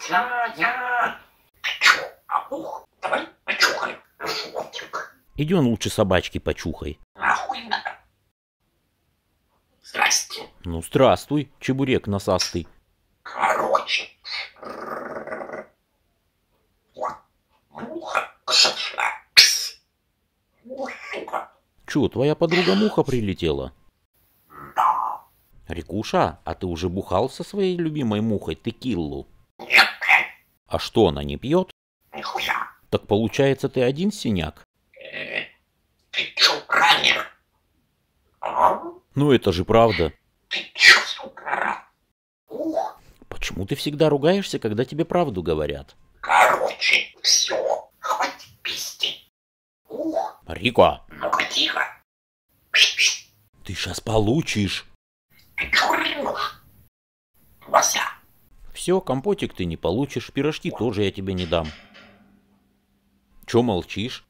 хотя я... Ты чё, почухай Иди он лучше собачки почухай. Нахуй надо. Здрасте. Ну, здравствуй, чебурек насастый. Короче, вот, муха зашла. Муха. Чё, твоя подруга муха прилетела? Да. Рикуша, а ты уже бухал со своей любимой мухой текиллу? А что, она не пьет? Нихуя. Так получается, ты один синяк? Э, ты чё, ранен? А? Ну это же правда. Ты чё, сука, Ух. Почему ты всегда ругаешься, когда тебе правду говорят? Короче, все, хватит пизди. Ух. Рико. Ну-ка, тихо. Ты сейчас получишь. Ты чё, ревешь? Все, компотик ты не получишь, пирожки тоже я тебе не дам. Че молчишь?